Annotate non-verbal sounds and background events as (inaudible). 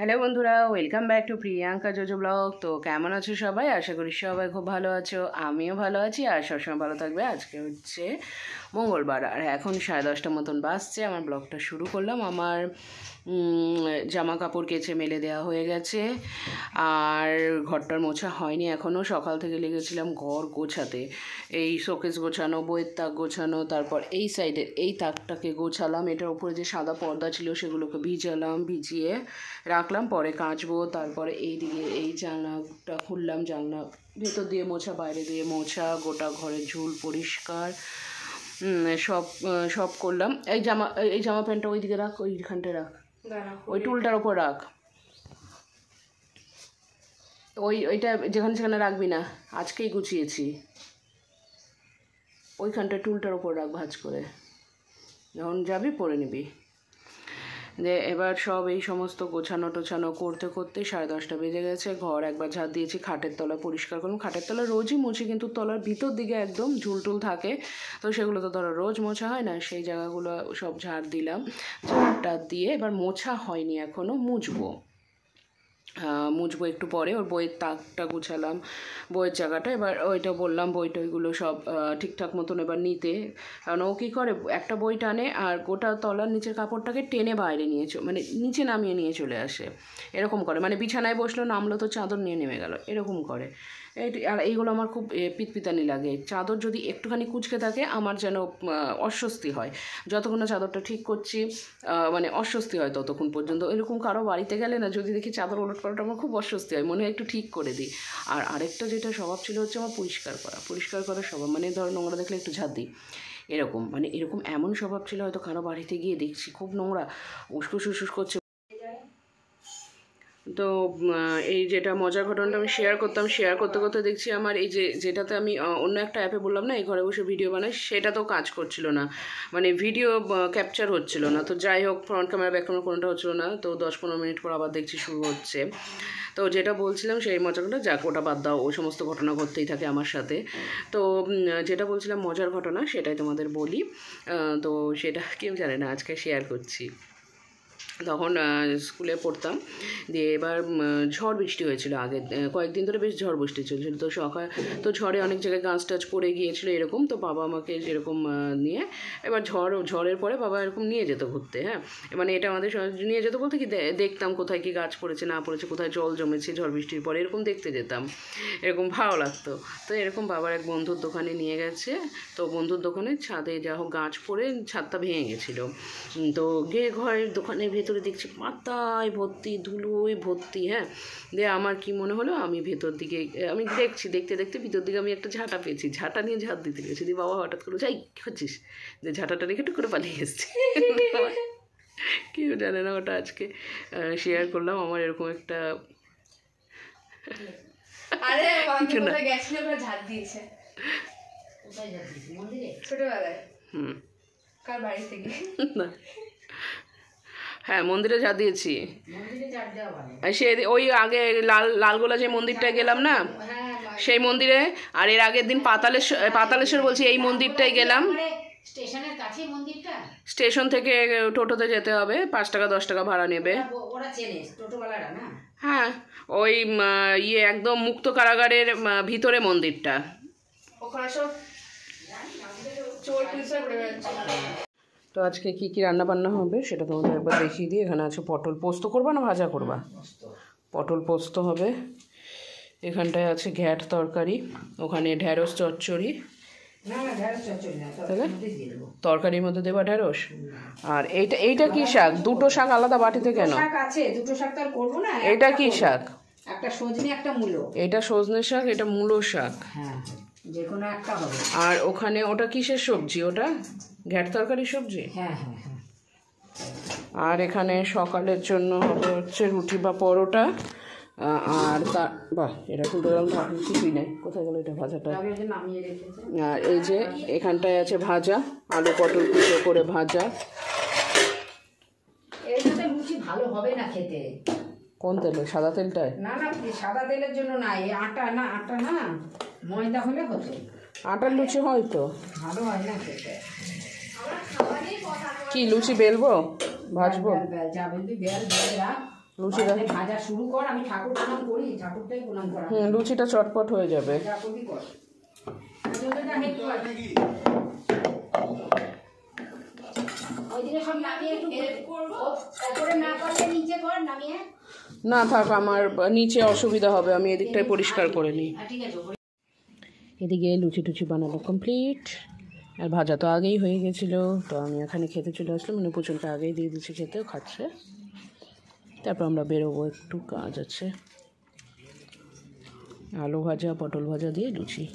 Hello বন্ধুরা welcome back to Priyanka Jojo blog তো কেমন আছো সবাই আশা করি সবাই খুব ভালো আছো আমিও ভালো আছি আর সবসময় ভালো থাকবে আজকে হচ্ছে মঙ্গলবার আর এখন সাড়ে দশটা মতন বাসছে আমার ব্লগটা শুরু করলাম আমার জামা কাপড় কেচে মেলে দেওয়া হয়ে গেছে আর ঘরটার মোছা হয়নি এখনও সকাল থেকে লেগেছিলাম ঘর গোছাতে এই শোকেস গোছানো বইয়ের তাক গোছানো তারপর এই সাইডের এই তাকটাকে গোছালাম এটার উপরে যে সাদা পর্দা ছিল সেগুলোকে ভিজালাম ভিজিয়ে রাখলাম পরে কাঁচবো তারপরে এই দিকে এই জানলাটা খুললাম জানলা ভেতর দিয়ে মোছা বাইরে দিয়ে মোছা গোটা ঘরে ঝুল পরিষ্কার সব সব করলাম এই জামা এই জামা প্যান্টটা ওইদিকে রাখ ওইখানটায় রাখ ওই টুলটার ওপর রাখ ওই ওইটা যেখানে সেখানে রাখবি না আজকেই গুছিয়েছি ওইখানটা টুলটার ওপর রাখ ভাজ করে যখন যাবি পরে নিবি যে এবার সব এই সমস্ত গোছানো টোছানো করতে করতে সাড়ে দশটা বেজে গেছে ঘর একবার ঝাঁট দিয়েছি খাটের তলা পরিষ্কার করলাম খাটের তলা রোজই মুছি কিন্তু তলার ভিতর দিকে একদম ঝুলটুল থাকে তো সেগুলো তো ধরো রোজ মোছা হয় না সেই জায়গাগুলো সব ঝাড় দিলাম ঝাড় দিয়ে এবার মোছা হয়নি এখনও মুছবো মুছবো একটু পরে ওর বইয়ের তাকটা গুছালাম বইয়ের জায়গাটা এবার ওইটা বললাম বই টইগুলো সব ঠিকঠাক মতন এবার নিতে কারণ ও কী করে একটা বই টানে আর গোটা তলার নিচের কাপড়টাকে টেনে বাইরে নিয়ে মানে নিচে নামিয়ে নিয়ে চলে আসে এরকম করে মানে বিছানায় বসলো নামলো তো চাদর নিয়ে নেমে গেল এরকম করে আর এইগুলো আমার খুব পিতপিতানি লাগে চাদর যদি একটুখানি কুচকে থাকে আমার যেন অস্বস্তি হয় যতক্ষণ না চাদরটা ঠিক করছি মানে অস্বস্তি হয় ততক্ষণ পর্যন্ত এরকম কারো বাড়িতে গেলে না যদি দেখি চাদর ওলট করাটা আমার খুব অস্বস্তি হয় মনে হয় একটু ঠিক করে দিই আর আরেকটা যেটা স্বভাব ছিল হচ্ছে আমার পরিষ্কার করা পরিষ্কার করা স্বভাব মানে ধর নোংরা দেখলে একটু ঝাঁত দিই এরকম মানে এরকম এমন স্বভাব ছিল হয়তো কারো বাড়িতে গিয়ে দেখছি খুব নোংরা উস্কুস উসুস করছে তো এই যেটা মজার ঘটনাটা আমি শেয়ার করতাম শেয়ার করতে করতে দেখছি আমার এই যে যেটাতে আমি অন্য একটা অ্যাপে বললাম না এই ঘরে বসে ভিডিও বানাই সেটা তো কাজ করছিল না মানে ভিডিও ক্যাপচার হচ্ছিল না তো যাই হোক ফ্রন্ট ক্যামেরা ব্যাক ক্যামেরা কোনোটা হচ্ছিল না তো দশ পনেরো মিনিট পর আবার দেখছি শুরু হচ্ছে তো যেটা বলছিলাম সেই ঘটনা যাক ওটা বাদ দাও ওই সমস্ত ঘটনা ঘটতেই থাকে আমার সাথে তো যেটা বলছিলাম মজার ঘটনা সেটাই তোমাদের বলি তো সেটা কেউ জানে না আজকে শেয়ার করছি তখন স্কুলে পড়তাম দিয়ে এবার ঝড় বৃষ্টি হয়েছিল আগে কয়েকদিন ধরে বেশ ঝড় বৃষ্টি চলছিল তো সকাল তো ঝড়ে অনেক জায়গায় গাছ টাছ পড়ে গিয়েছিলো এরকম তো বাবা আমাকে যেরকম নিয়ে এবার ঝড় ঝড়ের পরে বাবা এরকম নিয়ে যেত ঘুরতে হ্যাঁ মানে এটা আমাদের নিয়ে যেত বলতে কি দেখতাম কোথায় কি গাছ পড়েছে না পড়েছে কোথায় জল জমেছে ঝড় বৃষ্টির পরে এরকম দেখতে যেতাম এরকম ভালো লাগতো তো এরকম বাবার এক বন্ধুর দোকানে নিয়ে গেছে তো বন্ধুর দোকানে ছাদে যা হোক গাছ পড়ে ছাদটা ভেঙে গেছিলো তো গিয়ে ঘরের দোকানে ভেতরে ভেতরে দেখছি পাতায় ভর্তি ধুলোয় ভর্তি হ্যাঁ দিয়ে আমার কি মনে হলো আমি ভেতর দিকে আমি দেখছি দেখতে দেখতে ভিতর দিকে আমি একটা ঝাঁটা পেয়েছি ঝাঁটা নিয়ে ঝাঁট দিতে গেছি দিয়ে বাবা হঠাৎ করে যাই কী হচ্ছিস যে ঝাঁটাটা রেখে টুক করে পালিয়ে এসছি (laughs) কেউ জানে না ওটা আজকে শেয়ার করলাম আমার এরকম একটা আরে (laughs) ঝাঁট দিয়েছে ছোটবেলায় হুম কার বাড়ি থেকে না হ্যাঁ মন্দিরে যা দিয়েছি মানে? সে ওই আগে লাল লালগোলা যে মন্দিরটায় গেলাম না হ্যাঁ, সেই মন্দিরে আর এর আগের দিন পাতালেশ্বর পাতালেশ্বর বলছি এই মন্দিরটাই গেলাম মানে স্টেশন থেকে টোটোতে যেতে হবে পাঁচ টাকা দশ টাকা ভাড়া নেবে হ্যাঁ, হ্যাঁ ওই ইয়ে একদম মুক্ত কারাগারের ভিতরে মন্দিরটা তো আজকে কি কি রান্না বান্না হবে সেটা তোমাদের একবার দেখিয়ে দিই এখানে আছে পটল পোস্ত করবা না ভাজা করবা পটল পোস্ত হবে এখানটায় আছে ঘ্যাট তরকারি ওখানে ঢ্যাঁড়স চচ্চড়ি তাহলে তরকারির মধ্যে দেবা ঢ্যাঁড়স আর এইটা এইটা কি শাক দুটো শাক আলাদা বাটিতে কেন দুটো শাক করবো না এটা কি শাক একটা সজনে একটা মূলো এটা সজনে শাক এটা মূলো শাক হ্যাঁ, হ্যাঁ। যে কোনো একটা আর ওখানে ওটা কিসের সবজি ওটা ঘ্যাট তরকারি সবজি হ্যাঁ, হ্যাঁ, হ্যাঁ। আর এখানে সকালের জন্য হবে হচ্ছে রুটি বা পরোটা আর তার বাহ এটা খুলতে গেলাম তো আপনি কিছুই নেই কোথায় গেলো এটা ভাজাটা আর এই যে এখানটায় আছে ভাজা আলু পটল কুচো করে ভাজা ভালো হবে না খেতে কোন তেলে সাদা তেলটায় না না সাদা তেলের জন্য না এই আটা না আটা না ময়দা হলে হতো আটার লুচি হয় তো ভালো হয় না খেতে কি লুচি বেলবো ভাজবো লুচিটা ভাজা শুরু কর আমি ঠাকুর করি করা লুচিটা চটপট হয়ে যাবে সব নামিয়ে একটু করবো ওপরে না করলে নিচে কর নামিয়ে না থাক আমার নিচে অসুবিধা হবে আমি এদিকটাই পরিষ্কার করে নিই এদিকে লুচি টুচি বানালো কমপ্লিট আর ভাজা তো আগেই হয়ে গেছিলো তো আমি এখানে খেতে চলে আসলাম মানে প্রচুরটা আগেই দিয়ে দিচ্ছি খেতেও খাচ্ছে তারপর আমরা বেরোবো একটু কাজ আছে আলু ভাজা পটল ভাজা দিয়ে লুচি